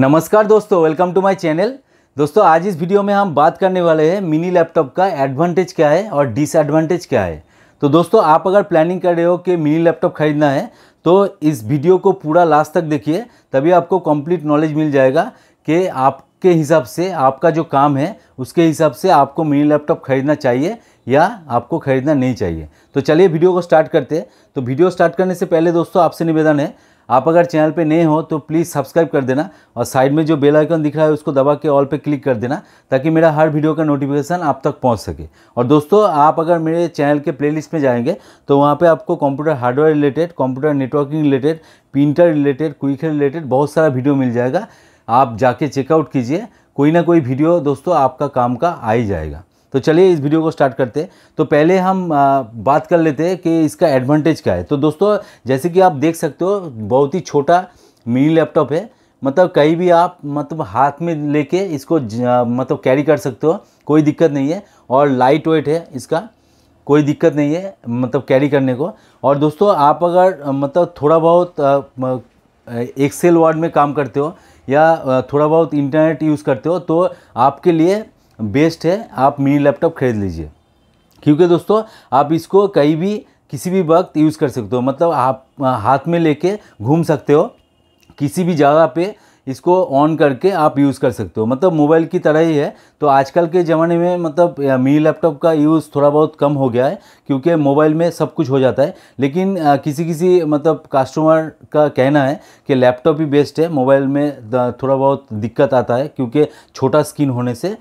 नमस्कार दोस्तों welcome to my channel दोस्तों आज इस वीडियो में हम बात करने वाले हैं मिनी लैपटॉप का एडवांटेज क्या है और डिसएडवांटेज क्या है तो दोस्तों आप अगर प्लानिंग कर रहे हो कि मिनी लैपटॉप खरीदना है तो इस वीडियो को पूरा लास्ट तक देखिए तभी आपको कंप्लीट नॉलेज मिल जाएगा कि आप के हिसाब से आपका जो काम है उसके हिसाब से आपको मिनी लैपटॉप खरीदना चाहिए या आपको खरीदना नहीं चाहिए तो चलिए वीडियो को स्टार्ट करते हैं तो वीडियो स्टार्ट करने से पहले दोस्तों आपसे निवेदन है आप अगर चैनल पे नए हो तो प्लीज़ सब्सक्राइब कर देना और साइड में जो बेल आइकन दिख रहा है उसको दबा के ऑल पे क्लिक कर देना ताकि मेरा हर वीडियो का नोटिफिकेशन आप तक पहुंच सके और दोस्तों आप अगर मेरे चैनल के प्लेलिस्ट में जाएंगे तो वहाँ पे आपको computer hardware related computer networking related printer related quick related बहुत सारा वीडियो मिल जाएगा आप जाके चेकआउट कीजिए कोई ना कोई वीडियो दोस्तों आपका काम का आ ही जाएगा तो चलिए इस वीडियो को स्टार्ट करते हैं तो पहले हम बात कर लेते हैं कि इसका एडवांटेज क्या है तो दोस्तों जैसे कि आप देख सकते हो बहुत ही छोटा मिनी लैपटॉप है मतलब कहीं भी आप मतलब हाथ में लेके इसको मतलब कैरी कर सकते हो कोई दिक्कत नहीं है और लाइट वेट है इसका कोई दिक्कत नहीं है मतलब कैरी करने को और दोस्तों आप अगर मतलब थोड़ा बहुत एक्सेल वर्ड में काम करते हो या थोड़ा बहुत इंटरनेट यूज़ करते हो तो आपके लिए बेस्ट है आप मिनी लैपटॉप खरीद लीजिए क्योंकि दोस्तों आप इसको कहीं भी किसी भी वक्त यूज़ कर सकते हो मतलब आप हाथ में लेके घूम सकते हो किसी भी जगह पे इसको ऑन करके आप यूज़ कर सकते हो मतलब मोबाइल की तरह ही है तो आजकल के ज़माने में मतलब मी लैपटॉप का यूज़ थोड़ा बहुत कम हो गया है क्योंकि मोबाइल में सब कुछ हो जाता है लेकिन किसी किसी मतलब कस्टमर का कहना है कि लैपटॉप ही बेस्ट है मोबाइल में थोड़ा बहुत दिक्कत आता है क्योंकि छोटा स्क्रीन होने से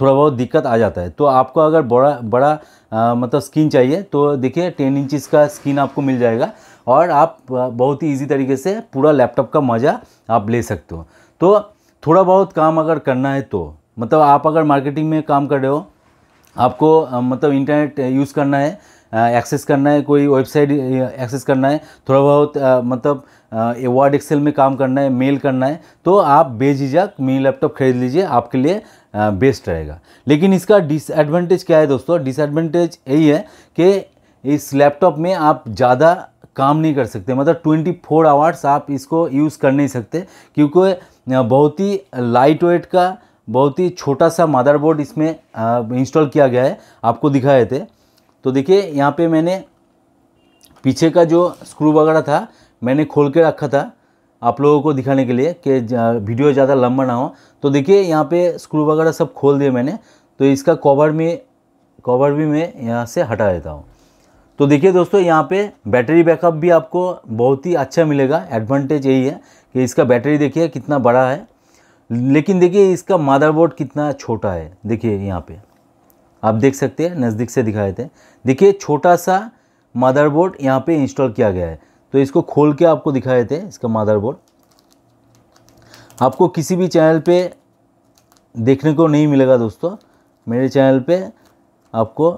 थोड़ा बहुत दिक्कत आ जाता है तो आपको अगर बड़ा बड़ा आ, मतलब स्क्रीन चाहिए तो देखिए टेन इंचज़ का स्क्रीन आपको मिल जाएगा और आप बहुत ही इजी तरीके से पूरा लैपटॉप का मज़ा आप ले सकते हो तो थोड़ा बहुत काम अगर करना है तो मतलब आप अगर मार्केटिंग में काम कर रहे हो आपको मतलब इंटरनेट यूज़ करना है एक्सेस करना है कोई वेबसाइट एक्सेस करना है थोड़ा बहुत मतलब वर्ड एक्सेल में काम करना है मेल करना है तो आप बेझिझक मिनी लैपटॉप खरीद लीजिए आपके लिए बेस्ट रहेगा लेकिन इसका डिसएडवांटेज क्या है दोस्तों डिसएडवांटेज यही है कि इस लैपटॉप में आप ज़्यादा काम नहीं कर सकते मतलब ट्वेंटी फोर आवर्स आप इसको यूज़ कर नहीं सकते क्योंकि बहुत ही लाइट वेट का बहुत ही छोटा सा मदरबोर्ड इसमें इंस्टॉल किया गया है आपको दिखाए थे तो देखिए यहाँ पे मैंने पीछे का जो स्क्रू वगैरह था मैंने खोल के रखा था आप लोगों को दिखाने के लिए कि वीडियो ज़्यादा लंबा ना हो तो देखिए यहाँ पे स्क्रू वगैरह सब खोल दिए मैंने तो इसका कवर में कवर भी मैं यहाँ से हटा देता हूँ तो देखिए दोस्तों यहाँ पे बैटरी बैकअप भी आपको बहुत ही अच्छा मिलेगा एडवांटेज यही है कि इसका बैटरी देखिए कितना बड़ा है लेकिन देखिए इसका मदरबोर्ड कितना छोटा है देखिए यहाँ पे आप देख सकते हैं नज़दीक से दिखाए थे देखिए छोटा सा मदरबोर्ड यहाँ पे इंस्टॉल किया गया है तो इसको खोल के आपको दिखाए थे इसका मदरबोर्ड आपको किसी भी चैनल पे देखने को नहीं मिलेगा दोस्तों मेरे चैनल पे आपको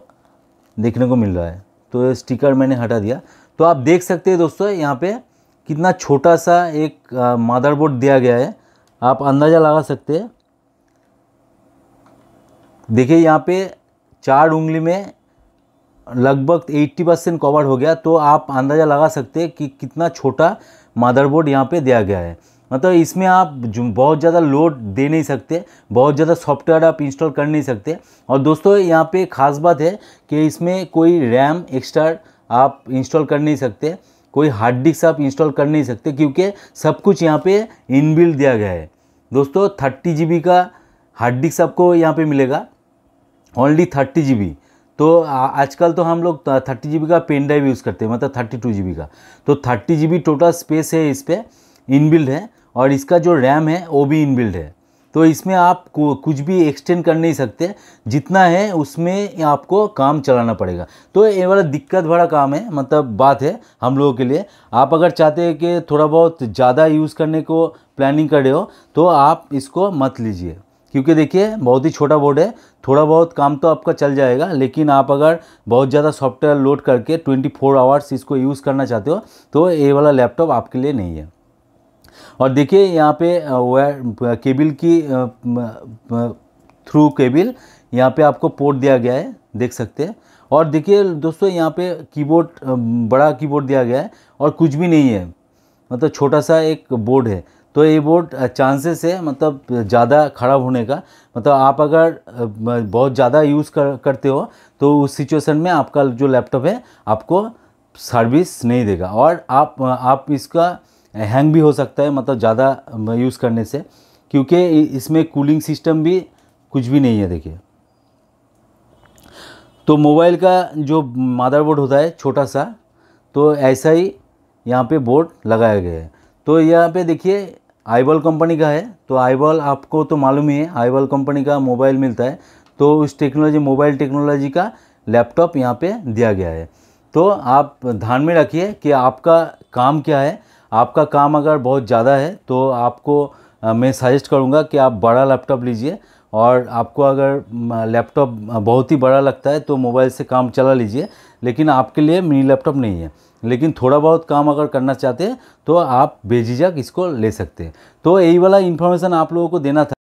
देखने को मिल रहा है तो स्टिकर मैंने हटा दिया तो आप देख सकते हैं दोस्तों यहाँ पे कितना छोटा सा एक मदरबोर्ड दिया गया है आप अंदाज़ा लगा सकते हैं देखिए यहाँ पे चार उंगली में लगभग 80 परसेंट कवर हो गया तो आप अंदाज़ा लगा सकते हैं कि कितना छोटा मदरबोर्ड यहाँ पे दिया गया है मतलब इसमें आप बहुत ज़्यादा लोड दे नहीं सकते बहुत ज़्यादा सॉफ्टवेयर आप इंस्टॉल कर नहीं सकते और दोस्तों यहाँ पे ख़ास बात है कि इसमें कोई रैम एक्स्ट्रा आप इंस्टॉल कर नहीं सकते कोई हार्ड डिस्क आप इंस्टॉल कर नहीं सकते क्योंकि सब कुछ यहाँ पे इनबिल्ट दिया गया है दोस्तों थर्टी जी का हार्ड डिस्क आपको यहाँ पर मिलेगा ओनली थर्टी जी तो आजकल तो हम लोग थर्टी जी का पेन ड्राइव यूज़ करते हैं मतलब थर्टी टू जी का तो थर्टी जी टोटल स्पेस है इस पर इनबिल्ड है और इसका जो रैम है वो भी इनबिल्ड है तो इसमें आप कुछ भी एक्सटेंड कर नहीं सकते जितना है उसमें आपको काम चलाना पड़ेगा तो ये वाला दिक्कत भरा काम है मतलब बात है हम लोगों के लिए आप अगर चाहते हैं कि थोड़ा बहुत ज़्यादा यूज़ करने को प्लानिंग कर रहे हो तो आप इसको मत लीजिए क्योंकि देखिए बहुत ही छोटा बोर्ड है थोड़ा बहुत काम तो आपका चल जाएगा लेकिन आप अगर बहुत ज़्यादा सॉफ्टवेयर लोड करके 24 फोर आवर्स इसको यूज़ करना चाहते हो तो ये वाला लैपटॉप आपके लिए नहीं है और देखिए यहाँ पे वायर केबल की थ्रू केबल यहाँ पे आपको पोर्ट दिया गया है देख सकते हैं और देखिए दोस्तों यहाँ पे कीबोर्ड बड़ा कीबोर्ड दिया गया है और कुछ भी नहीं है मतलब छोटा सा एक बोर्ड है तो ये बोर्ड चांसेस है मतलब ज़्यादा ख़राब होने का मतलब आप अगर बहुत ज़्यादा यूज़ कर करते हो तो उस सिचुएशन में आपका जो लैपटॉप है आपको सर्विस नहीं देगा और आप आप इसका हैंग भी हो सकता है मतलब ज़्यादा यूज़ करने से क्योंकि इसमें कूलिंग सिस्टम भी कुछ भी नहीं है देखिए तो मोबाइल का जो मदरबोर्ड होता है छोटा सा तो ऐसा ही यहाँ पे बोर्ड लगाया गया है तो यहाँ पे देखिए आईबॉल कंपनी का है तो आईबॉल आपको तो मालूम ही है आईबॉल कंपनी का मोबाइल मिलता है तो उस टेक्नोलॉजी मोबाइल टेक्नोलॉजी का लैपटॉप यहाँ पे दिया गया है तो आप ध्यान में रखिए कि आपका काम क्या है आपका काम अगर बहुत ज़्यादा है तो आपको मैं सजेस्ट करूँगा कि आप बड़ा लैपटॉप लीजिए और आपको अगर लैपटॉप बहुत ही बड़ा लगता है तो मोबाइल से काम चला लीजिए लेकिन आपके लिए मिनी लैपटॉप नहीं है लेकिन थोड़ा बहुत काम अगर करना चाहते हैं तो आप बेझिझक इसको ले सकते हैं तो यही वाला इन्फॉर्मेशन आप लोगों को देना था